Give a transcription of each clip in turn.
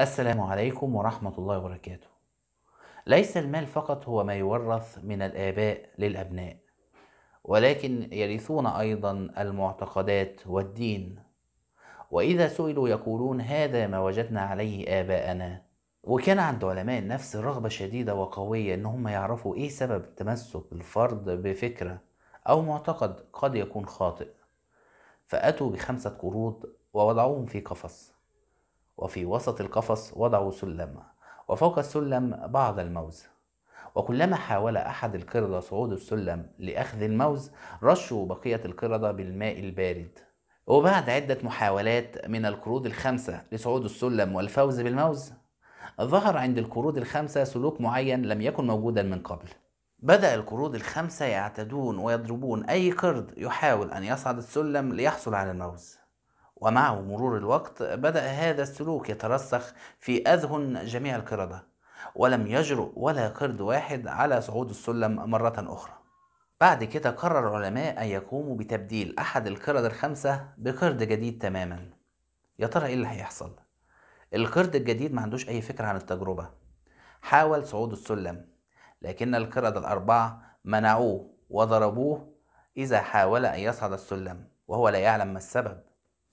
السلام عليكم ورحمة الله وبركاته. ليس المال فقط هو ما يورث من الآباء للأبناء، ولكن يرثون أيضا المعتقدات والدين. وإذا سئلوا يقولون هذا ما وجدنا عليه آباءنا. وكان عند علماء النفس رغبة شديدة وقوية إن هم يعرفوا إيه سبب تمسك الفرد بفكرة أو معتقد قد يكون خاطئ. فأتوا بخمسة قروض ووضعوهم في قفص وفي وسط القفص وضعوا سلم وفوق السلم بعض الموز وكلما حاول أحد القردة صعود السلم لأخذ الموز رشوا بقية القردة بالماء البارد وبعد عدة محاولات من القرود الخمسة لصعود السلم والفوز بالموز ظهر عند القرود الخمسة سلوك معين لم يكن موجودا من قبل بدأ القرود الخمسة يعتدون ويضربون أي قرد يحاول أن يصعد السلم ليحصل على الموز ومع مرور الوقت بدأ هذا السلوك يترسخ في أذهن جميع القردة ولم يجرؤ ولا قرد واحد على صعود السلم مرة أخرى بعد كده قرر العلماء أن يقوموا بتبديل أحد القرد الخمسة بقرد جديد تماما يا ترى إيه اللي هيحصل؟ القرد الجديد ما عندوش أي فكرة عن التجربة حاول صعود السلم لكن القردة الأربعة منعوه وضربوه إذا حاول أن يصعد السلم وهو لا يعلم ما السبب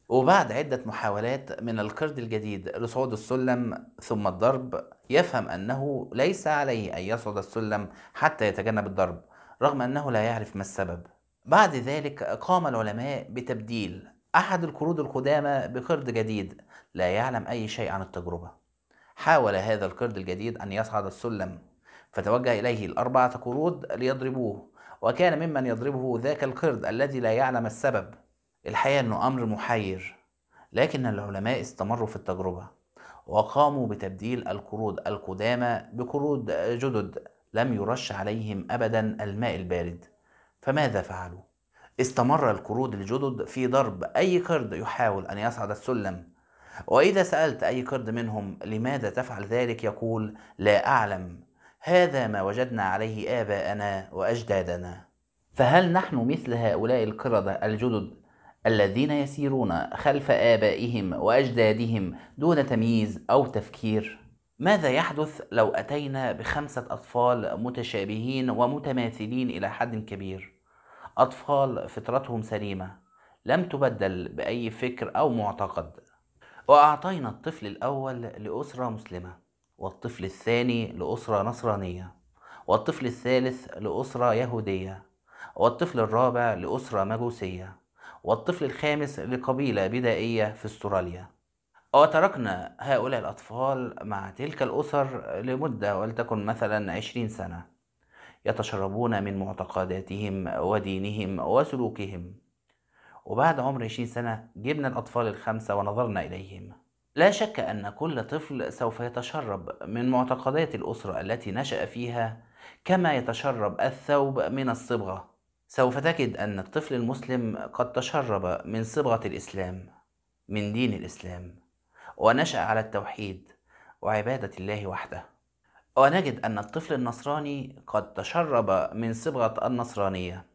وبعد عدة محاولات من القرد الجديد لصعود السلم ثم الضرب يفهم أنه ليس عليه أن يصعد السلم حتى يتجنب الضرب رغم أنه لا يعرف ما السبب بعد ذلك قام العلماء بتبديل أحد القرود القدامى بقرد جديد لا يعلم أي شيء عن التجربة حاول هذا القرد الجديد أن يصعد السلم فتوجه إليه الأربعة قرود ليضربوه وكان ممن يضربه ذاك القرد الذي لا يعلم السبب الحقيقة أنه أمر محير لكن العلماء استمروا في التجربة وقاموا بتبديل القرود القدامى بقرود جدد لم يرش عليهم أبدا الماء البارد فماذا فعلوا؟ استمر القرود الجدد في ضرب أي قرد يحاول أن يصعد السلم وإذا سألت أي قرد منهم لماذا تفعل ذلك يقول لا أعلم هذا ما وجدنا عليه آباءنا وأجدادنا فهل نحن مثل هؤلاء القردة الجدد الذين يسيرون خلف آبائهم وأجدادهم دون تمييز أو تفكير ماذا يحدث لو أتينا بخمسة أطفال متشابهين ومتماثلين إلى حد كبير أطفال فطرتهم سليمة لم تبدل بأي فكر أو معتقد وأعطينا الطفل الأول لأسرة مسلمة والطفل الثاني لأسرة نصرانية والطفل الثالث لأسرة يهودية والطفل الرابع لأسرة مجوسية والطفل الخامس لقبيلة بدائية في استراليا وتركنا آه، هؤلاء الأطفال مع تلك الأسر لمدة ولتكن مثلا عشرين سنة يتشربون من معتقداتهم ودينهم وسلوكهم وبعد عمر عشرين سنة جبنا الأطفال الخمسة ونظرنا إليهم لا شك أن كل طفل سوف يتشرب من معتقدات الأسرة التي نشأ فيها كما يتشرب الثوب من الصبغة سوف تجد أن الطفل المسلم قد تشرب من صبغة الإسلام من دين الإسلام ونشأ على التوحيد وعبادة الله وحده ونجد أن الطفل النصراني قد تشرب من صبغة النصرانية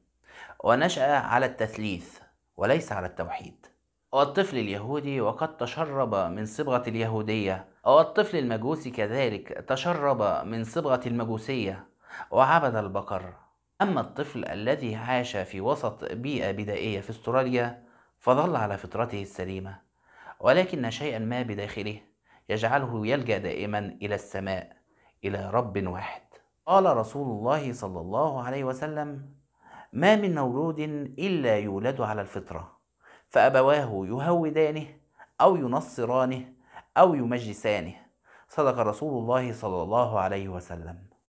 ونشأ على التثليث وليس على التوحيد والطفل اليهودي وقد تشرب من صبغة اليهودية والطفل المجوسي كذلك تشرب من صبغة المجوسية وعبد البقر أما الطفل الذي عاش في وسط بيئة بدائية في استراليا فظل على فطرته السليمة ولكن شيئا ما بداخله يجعله يلجأ دائما إلى السماء إلى رب واحد قال رسول الله صلى الله عليه وسلم ما من مولود إلا يولد على الفطرة فأبواه يهودانه أو ينصرانه أو يمجسانه صدق رسول الله صلى الله عليه وسلم